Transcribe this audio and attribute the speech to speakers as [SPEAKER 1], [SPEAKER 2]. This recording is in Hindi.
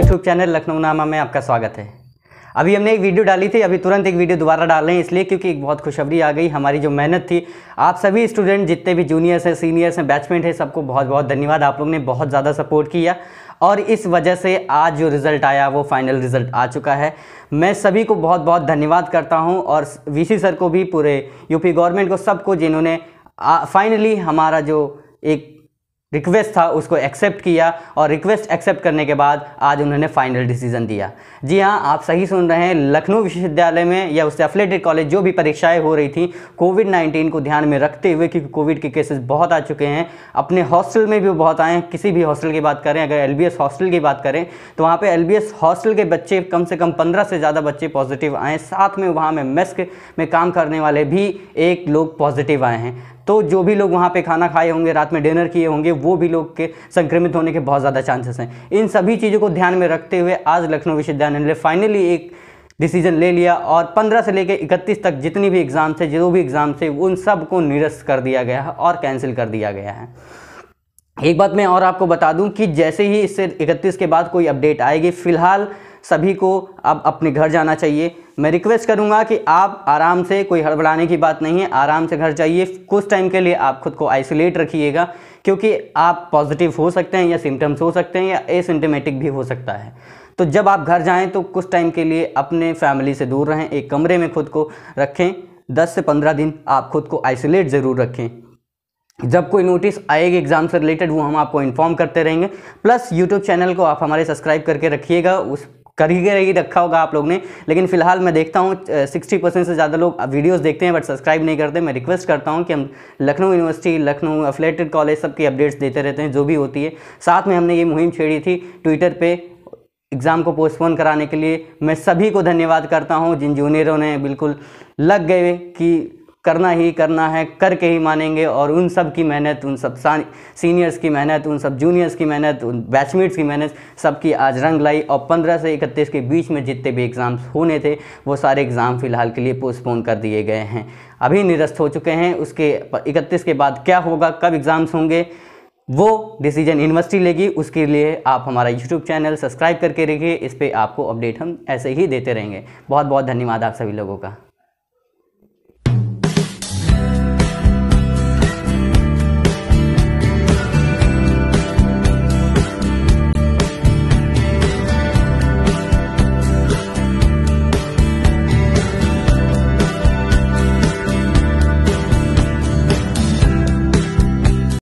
[SPEAKER 1] YouTube चैनल लखनऊ नामा में आपका स्वागत है अभी हमने एक वीडियो डाली थी अभी तुरंत एक वीडियो दोबारा डाल रहे हैं इसलिए क्योंकि एक बहुत खुशखबरी आ गई हमारी जो मेहनत थी आप सभी स्टूडेंट जितने भी जूनियर्स हैं सीनियर्स हैं बैचमेंट हैं सबको बहुत बहुत धन्यवाद आप लोग ने बहुत ज़्यादा सपोर्ट किया और इस वजह से आज जो रिज़ल्ट आया वो फाइनल रिज़ल्ट आ चुका है मैं सभी को बहुत बहुत धन्यवाद करता हूँ और वी सर को भी पूरे यूपी गवर्नमेंट को सबको जिन्होंने फाइनली हमारा जो एक रिक्वेस्ट था उसको एक्सेप्ट किया और रिक्वेस्ट एक्सेप्ट करने के बाद आज उन्होंने फाइनल डिसीजन दिया जी हाँ आप सही सुन रहे हैं लखनऊ विश्वविद्यालय में या उससे एफिलेटेड कॉलेज जो भी परीक्षाएं हो रही थी कोविड 19 को ध्यान में रखते हुए क्योंकि कोविड के केसेस बहुत आ चुके हैं अपने हॉस्टल में भी बहुत आए हैं किसी भी हॉस्टल की बात करें अगर एल हॉस्टल की बात करें तो वहाँ पर एल हॉस्टल के बच्चे कम से कम पंद्रह से ज़्यादा बच्चे पॉजिटिव आए साथ में वहाँ में मेस्क में काम करने वाले भी एक लोग पॉजिटिव आए हैं तो जो भी लोग वहाँ पे खाना खाए होंगे रात में डिनर किए होंगे वो भी लोग के संक्रमित होने के बहुत ज़्यादा चांसेस हैं इन सभी चीज़ों को ध्यान में रखते हुए आज लखनऊ विश्वविद्यालय ने फाइनली एक डिसीजन ले लिया और 15 से लेकर 31 तक जितनी भी एग्ज़ाम थे जो भी एग्ज़ाम थे उन सब को निरस्त कर दिया गया है और कैंसिल कर दिया गया है एक बात मैं और आपको बता दूं कि जैसे ही इससे 31 के बाद कोई अपडेट आएगी फिलहाल सभी को अब अपने घर जाना चाहिए मैं रिक्वेस्ट करूंगा कि आप आराम से कोई हड़बड़ाने की बात नहीं है आराम से घर जाइए कुछ टाइम के लिए आप खुद को आइसोलेट रखिएगा क्योंकि आप पॉजिटिव हो सकते हैं या सिम्टम्स हो सकते हैं या एसिम्टोमेटिक भी हो सकता है तो जब आप घर जाएँ तो कुछ टाइम के लिए अपने फैमिली से दूर रहें एक कमरे में खुद को रखें दस से पंद्रह दिन आप खुद को आइसोलेट ज़रूर रखें जब कोई नोटिस आएगी एग्ज़ाम से रिलेटेड वो हम आपको इन्फॉर्म करते रहेंगे प्लस यूट्यूब चैनल को आप हमारे सब्सक्राइब करके रखिएगा उस कर ही ही रखा होगा आप लोग ने लेकिन फिलहाल मैं देखता हूँ सिक्सटी परसेंट से ज़्यादा लोग वीडियोस देखते हैं बट सब्सक्राइब नहीं करते मैं रिक्वेस्ट करता हूँ कि हम Lucknow university Lucknow affiliated college सब की अपडेट्स देते रहते हैं जो भी होती है साथ में हमने ये मुहिम छेड़ी थी ट्विटर पर एग्ज़ाम को पोस्टपोन कराने के लिए मैं सभी को धन्यवाद करता हूँ जिन जूनियरों ने बिल्कुल लग गए कि करना ही करना है करके ही मानेंगे और उन सब की मेहनत उन सब सीनियर्स की मेहनत उन सब जूनियर्स की मेहनत उन बैचमेट्स की मेहनत सबकी आज रंग लाई और 15 से 31 के बीच में जितने भी एग्ज़ाम्स होने थे वो सारे एग्ज़ाम फ़िलहाल के लिए पोस्टपोन कर दिए गए हैं अभी निरस्त हो चुके हैं उसके इकतीस के बाद क्या होगा कब एग्ज़ाम्स होंगे वो डिसीजन यूनिवर्सिटी लेगी उसके लिए आप हमारा यूट्यूब चैनल सब्सक्राइब करके रखिए इस पर आपको अपडेट हम ऐसे ही देते रहेंगे बहुत बहुत धन्यवाद आप सभी लोगों का